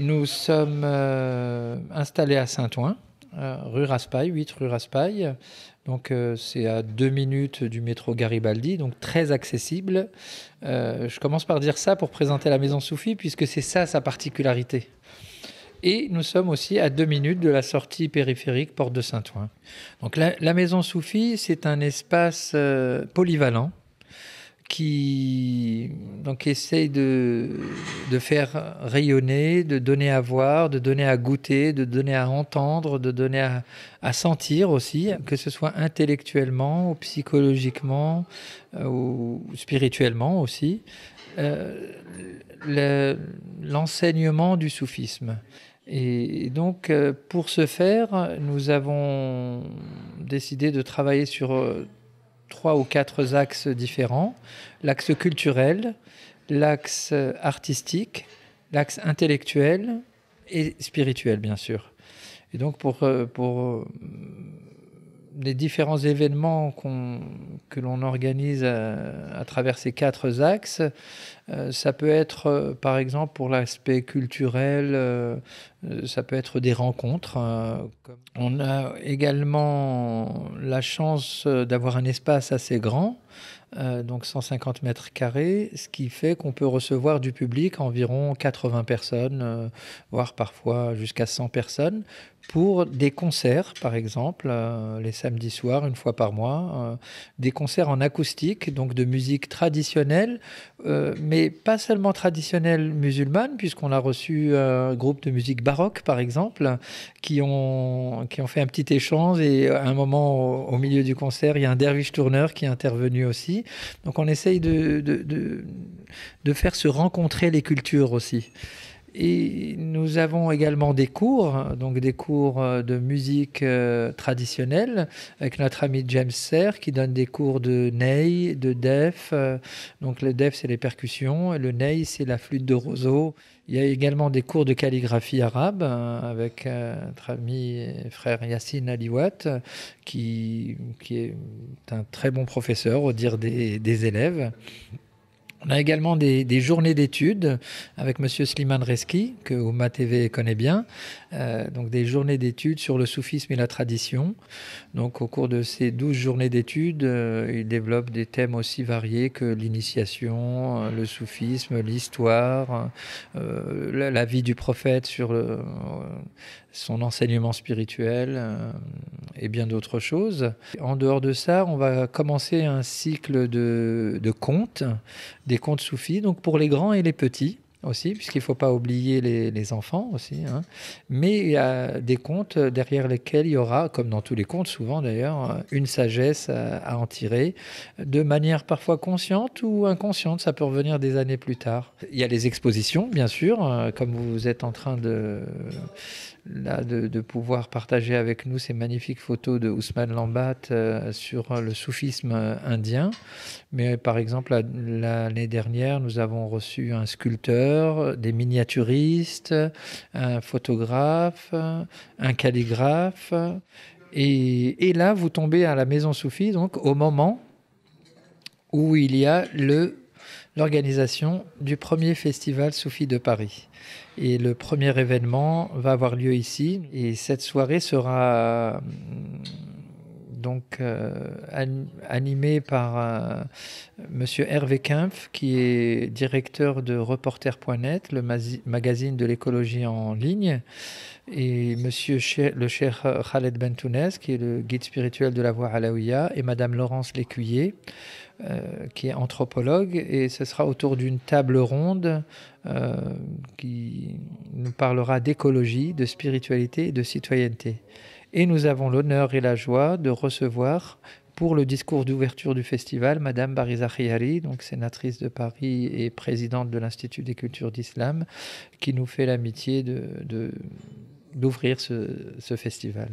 Nous sommes euh, installés à Saint-Ouen, euh, rue Raspail, 8 rue Raspail. Donc euh, c'est à deux minutes du métro Garibaldi, donc très accessible. je commence par dire ça pour présenter la maison Soufi, puisque c'est ça sa particularité. Et nous sommes aussi à deux minutes de la sortie périphérique Porte de Saint-Ouen. Donc la, maison Soufi, c'est un espace polyvalent qui donc essaye de, de, faire rayonner, de donner à voir, de donner à goûter, de donner à entendre, de donner à, à sentir aussi, que ce soit intellectuellement, psychologiquement euh, ou spirituellement aussi, euh, l'enseignement du soufisme. Et donc, euh, pour ce faire, nous avons décidé de travailler sur trois ou quatre axes différents. L'axe culturel, l'axe artistique, l'axe intellectuel et spirituel, bien sûr. Et donc, pour, euh, pour euh, les différents événements que l'on organise à, travers ces quatre axes, euh, ça peut être euh, par exemple pour l'aspect culturel, euh, ça peut être des rencontres. On a également la chance d'avoir un espace assez grand euh, donc 150 mètres carrés, ce qui fait qu'on peut recevoir du public environ 80 personnes, euh, voire parfois jusqu'à 100 personnes, pour des concerts, par exemple, euh, les samedis soirs, une fois par mois, des concerts en acoustique, donc de musique traditionnelle, mais pas seulement traditionnelle musulmane, puisqu'on a reçu un groupe de musique baroque, par exemple, qui ont, fait un petit échange, et à un moment, au, au milieu du concert, il y a un derviche tourneur qui est intervenu aussi, donc on essaye de faire se rencontrer les cultures aussi. Et nous avons également des cours, donc des cours euh, de musique euh, traditionnelle, avec notre ami James Serre qui donne des cours de ney, de def. Euh, donc le def, c'est les percussions, et le ney, c'est la flûte de roseau. Il y a également des cours de calligraphie arabe avec notre ami frère Yassine Aliwat, qui, qui, est un très bon professeur au dire des élèves. On a également des, journées d'études avec M. Sliman Reski, que Ouma TV connaît bien. Euh, donc des journées d'études sur le soufisme et la tradition. Donc au cours de ces douze journées d'études, euh, il développe des thèmes aussi variés que l'initiation, euh, le soufisme, l'histoire, la, vie du prophète sur son enseignement spirituel et bien d'autres choses. En dehors de ça, on va commencer un cycle de, de contes des comptes soufis, donc pour les grands et les petits aussi, puisqu'il ne faut pas oublier les, enfants aussi. Hein. Mais il y a des contes derrière lesquels il y aura, comme dans tous les contes souvent d'ailleurs, une sagesse à, en tirer, de manière parfois consciente ou inconsciente, ça peut revenir des années plus tard. Il y a les expositions, bien sûr, euh, comme vous êtes en train de, de, de pouvoir partager avec nous ces magnifiques photos de Ousmane Lambat euh, sur le soufisme indien. Mais par exemple, l'année dernière, nous avons reçu un sculpteur des miniaturistes, un photographe, un calligraphe. Et, là, vous tombez à la maison soufie, donc au moment où il y a le l'organisation du premier festival soufi de Paris. Et le premier événement va avoir lieu ici. Et cette soirée sera donc euh, animé par euh, M. Hervé Kempf, qui est directeur de Reporter.net, le magazine de l'écologie en ligne, et M. le cher Khaled Bentounes qui est le guide spirituel de la voie Alaouia, et Madame Laurence Lécuyer, euh, qui est anthropologue, et ce sera autour d'une table ronde qui nous parlera d'écologie, de spiritualité et de citoyenneté. Et nous avons l'honneur et la joie de recevoir pour le discours d'ouverture du festival, Madame Bariza Khayari, donc sénatrice de Paris et présidente de l'Institut des cultures d'islam, qui nous fait l'amitié d'ouvrir ce festival.